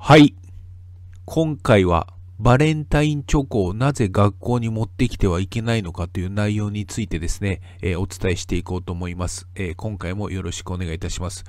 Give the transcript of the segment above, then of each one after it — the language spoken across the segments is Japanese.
はい。今回はバレンタインチョコをなぜ学校に持ってきてはいけないのかという内容についてですね、えー、お伝えしていこうと思います、えー、今回もよろしくお願いいたします。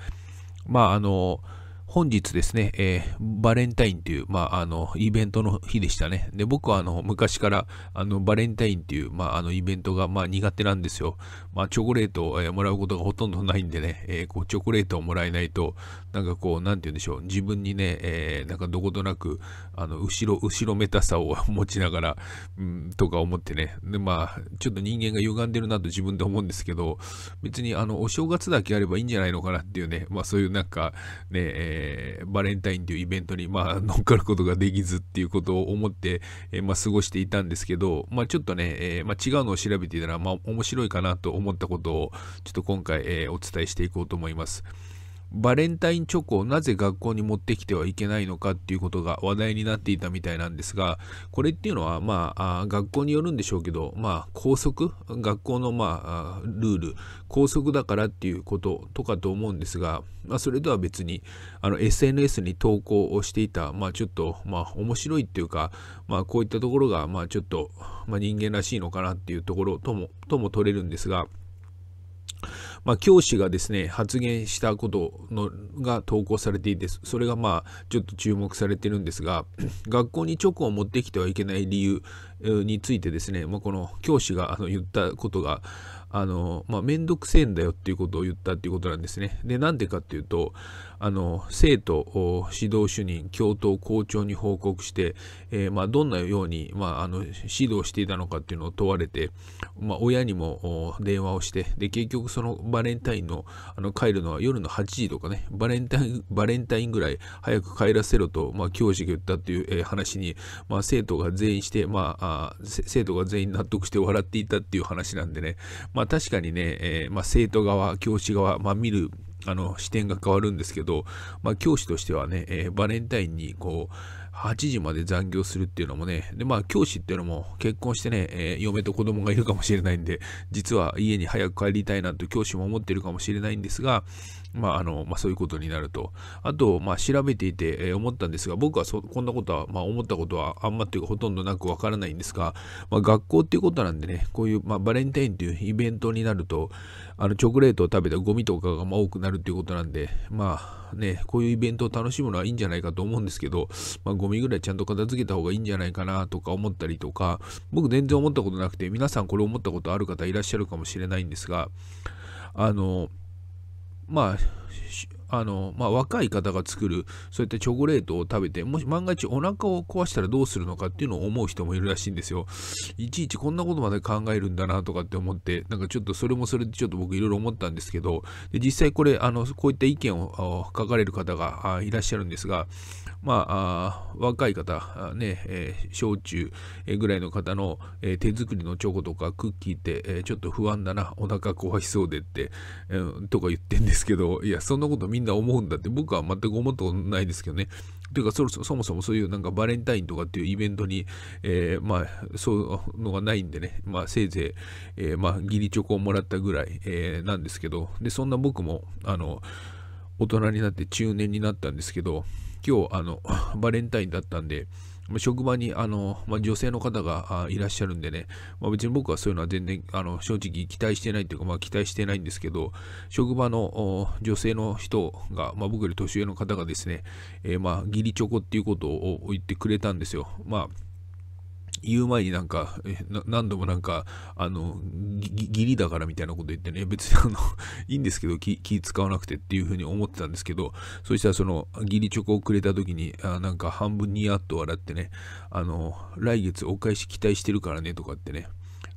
まあ、あのー本日ですね、えー、バレンタインという、まあ、あの、イベントの日でしたね。で、僕はあの、昔から、あの、バレンタインという、まあ、あの、イベントが、まあ、苦手なんですよ。まあ、チョコレートを、えー、もらうことがほとんどないんでね、えー、こう、チョコレートをもらえないと、なんかこう、なんて言うんでしょう、自分にね、えー、なんかどことなく、あの、後ろ、後ろめたさを 持ちながら、うん、とか思ってね。で、まあ、ちょっと人間が歪んでるなと自分で思うんですけど、別に、あの、お正月だけあればいいんじゃないのかなっていうね、まあ、そういうなんか、ね、えーえー、バレンタインというイベントに、まあ、乗っかることができずっていうことを思って、えー、まあ、過ごしていたんですけど、まあ、ちょっとね、えー、まあ、違うのを調べていたら、まあ、面白いかなと思ったことを、ちょっと今回、えお伝えしていこうと思います。バレンタインチョコをなぜ学校に持ってきてはいけないのかっていうことが話題になっていたみたいなんですが、これっていうのは、まあ、学校によるんでしょうけど、まあ、校則、学校の、まあ、ルール、校則だからっていうこととかと思うんですが、まあ、それとは別に、あの、SNS に投稿をしていた、まあ、ちょっと、まあ、面白いっていうか、まあ、こういったところが、まあ、ちょっと、まあ、人間らしいのかなっていうところとも、とも取れるんですが、まあ、教師がですね、発言したことのが投稿されていて、それがまあ、ちょっと注目されてるんですが、学校にチョコを持ってきてはいけない理由についてですね、まあ、この教師があの言ったことが、あの、まあ、めんどくせえんだよっていうことを言ったっていうことなんですね。で、なんでかっていうと、あの、生徒、指導主任、教頭、校長に報告して、えー、まあ、どんなように、まあ、あの、指導していたのかっていうのを問われて、まあ、親にも電話をして、で、結局そのバレンタインの、あの、帰るのは夜の8時とかね、バレンタイン、バレンタインぐらい早く帰らせろと、まあ、教師が言ったっていう、えー、話に、まあ、生徒が全員して、まあ、あ生徒が全員納得して笑っていたっていう話なんでね、ままあ、確かにね、えー、まあ、生徒側、教師側、まあ、見るあの視点が変わるんですけど、まあ、教師としてはね、えー、バレンタインにこう、8時まで残業するっていうのもね、で、まあ、教師っていうのも結婚してね、えー、嫁と子供がいるかもしれないんで、実は家に早く帰りたいなと教師も思ってるかもしれないんですが、まあ、あの、まあ、そういうことになると。あと、まあ、調べていて、えー、思ったんですが、僕はそこんなことは、まあ、思ったことはあんまっていうかほとんどなくわからないんですが、まあ、学校っていうことなんでね、こういう、まあ、バレンタインというイベントになると、あの、チョコレートを食べたゴミとかが、まあ、多くなるっていうことなんで、まあ、ね、こういうイベントを楽しむのはいいんじゃないかと思うんですけど、まあ、ゴミぐらいちゃんと片付けた方がいいんじゃないかなとか思ったりとか、僕全然思ったことなくて、皆さんこれ思ったことある方いらっしゃるかもしれないんですが、あの、まあ、あの、まあ、若い方が作る、そういったチョコレートを食べて、もし万が一お腹を壊したらどうするのかっていうのを思う人もいるらしいんですよ。いちいちこんなことまで考えるんだなとかって思って、なんかちょっとそれもそれでちょっと僕いろいろ思ったんですけど、で実際これ、あの、こういった意見を書かれる方がいらっしゃるんですが、まあ、あ若い方、ね、えー、小中ぐらいの方の、えー、手作りのチョコとかクッキーって、えー、ちょっと不安だな、お腹壊しそうでって、えー、とか言ってんですけど、いや、そんなこと見みんな思うんだって僕は全く思ったことないですけどね。というかそそもそもそういうなんかバレンタインとかっていうイベントに、えー、まあそういうのがないんでね、まあ、せいぜい、えー、まあ、義理チョコをもらったぐらい、えー、なんですけどでそんな僕もあの大人になって中年になったんですけど今日あのバレンタインだったんで職場にあの、まあ、女性の方がいらっしゃるんでね、まあ、別に僕はそういうのは全然あの正直期待してないというか、まあ、期待してないんですけど、職場の女性の人が、まあ、僕より年上の方がですね、えー、まあ義理チョコっていうことを言ってくれたんですよ。まあ言う前になんか、何度もなんか、あの、義理だからみたいなこと言ってね、別にあの、いいんですけど気、使わなくてっていうふうに思ってたんですけど、そしたらその、義理チョコをくれた時に、あなんか半分にやっと笑ってね、あの、来月お返し期待してるからねとかってね、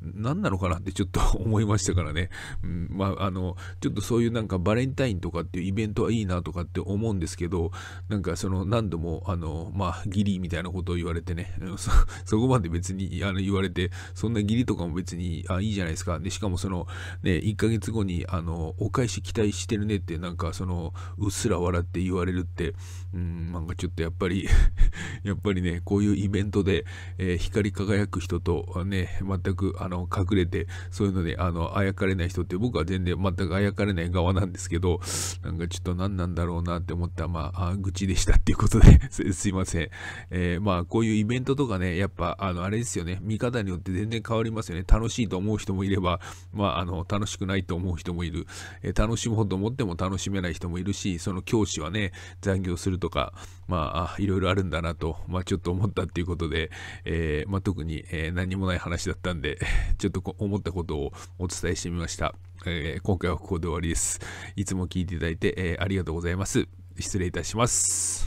何なのかなってちょっと思いましたからね。うん、まあ、あの、ちょっとそういうなんかバレンタインとかっていうイベントはいいなとかって思うんですけど、なんかその何度も、あの、まあ、義理みたいなことを言われてね、そそこまで別にあの言われて、そんな義理とかも別に、あ、いいじゃないですか。で、しかもその、ね、1ヶ月後に、あの、お返し期待してるねって、なんかその、うっすら笑って言われるって、うん、なんかちょっとやっぱり やっぱりね、こういうイベントで、えー、光り輝く人と、ね、全くあの隠れて、そういうので、あの、あやかれない人って僕は全然全くあやかれない側なんですけど、なんかちょっと何なんだろうなって思った、まあ、あ愚痴でしたっていうことで す、すいません。えー、まあ、こういうイベントとかね、やっぱ、あの、あれですよね、見方によって全然変わりますよね。楽しいと思う人もいれば、まあ、あの、楽しくないと思う人もいる。えー、楽しもうと思っても楽しめない人もいるし、その教師はね、残業するとか、まあ、いろいろあるんだなと、まあ、ちょっと思ったっていうことで、えー、まあ、特に、えー、何もない話だったんで、ちょっと思ったことをお伝えしてみました。えー、今回はここで終わりです。いつも聞いていただいて、えー、ありがとうございます。失礼いたします。